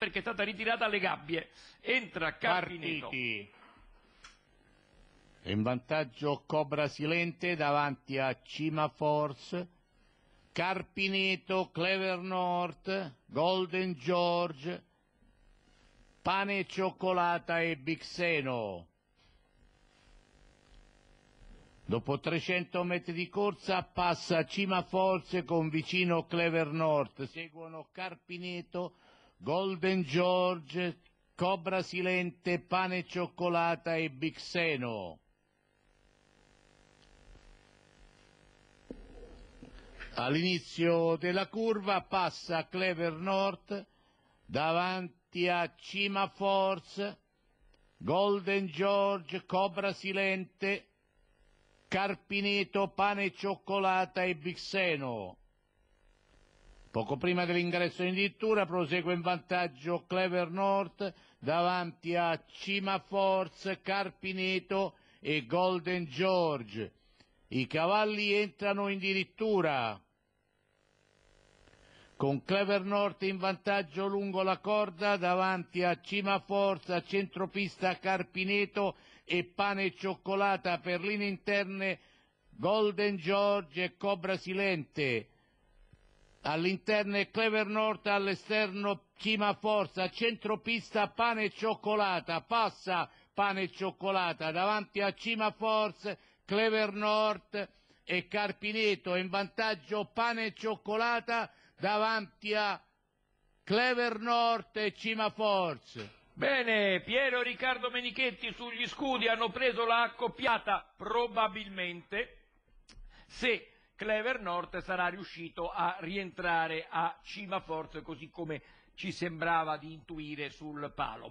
perché è stata ritirata alle gabbie. Entra Carpineto. Partiti. In vantaggio Cobra Silente davanti a Cima Force, Carpineto, Clever North, Golden George, Pane Cioccolata e Bixeno. Dopo 300 metri di corsa passa Cima Force con vicino Clever North, seguono Carpineto, Golden George, Cobra Silente, Pane Cioccolata e Bixeno. All'inizio della curva passa Clever North davanti a Cima Force, Golden George, Cobra Silente, Carpineto, Pane Cioccolata e Bixeno. Poco prima dell'ingresso in dirittura prosegue in vantaggio Clever North davanti a Cimaforce, Carpineto e Golden George. I cavalli entrano in dirittura con Clever North in vantaggio lungo la corda davanti a Cimaforza, Centropista Carpineto e Pane e Cioccolata per linee interne Golden George e Cobra Silente all'interno è Clever North, all'esterno Chimaforza, centropista Pane e Cioccolata, passa Pane e Cioccolata, davanti a Cimaforza, Clever North e Carpineto, in vantaggio Pane e Cioccolata davanti a Clever North e Cimaforza. Bene, Piero e Riccardo Menichetti sugli scudi hanno preso la accoppiata probabilmente se Clever North sarà riuscito a rientrare a cima forze, così come ci sembrava di intuire sul palo.